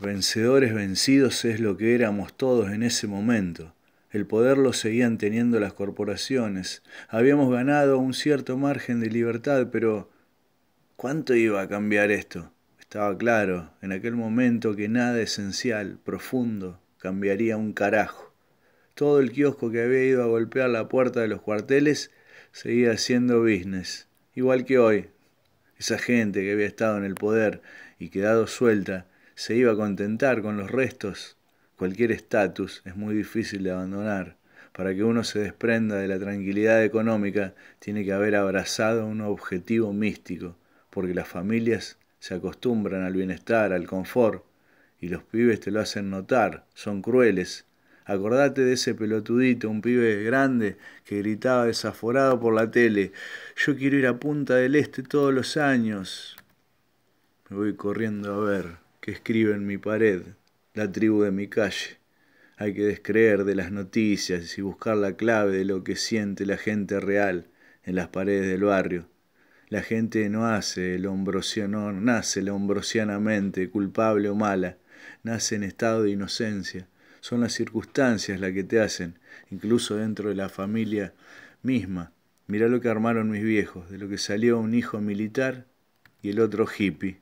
Vencedores vencidos es lo que éramos todos en ese momento. El poder lo seguían teniendo las corporaciones. Habíamos ganado un cierto margen de libertad, pero ¿cuánto iba a cambiar esto? Estaba claro en aquel momento que nada esencial, profundo, cambiaría un carajo. Todo el kiosco que había ido a golpear la puerta de los cuarteles seguía haciendo business, igual que hoy. Esa gente que había estado en el poder y quedado suelta se iba a contentar con los restos. Cualquier estatus es muy difícil de abandonar. Para que uno se desprenda de la tranquilidad económica, tiene que haber abrazado un objetivo místico, porque las familias se acostumbran al bienestar, al confort, y los pibes te lo hacen notar, son crueles. Acordate de ese pelotudito, un pibe grande que gritaba desaforado por la tele, yo quiero ir a Punta del Este todos los años. Me voy corriendo a ver que escribe en mi pared, la tribu de mi calle. Hay que descreer de las noticias y buscar la clave de lo que siente la gente real en las paredes del barrio. La gente no hace el no nace lombrosianamente, culpable o mala, nace en estado de inocencia. Son las circunstancias las que te hacen, incluso dentro de la familia misma. Mira lo que armaron mis viejos, de lo que salió un hijo militar y el otro hippie.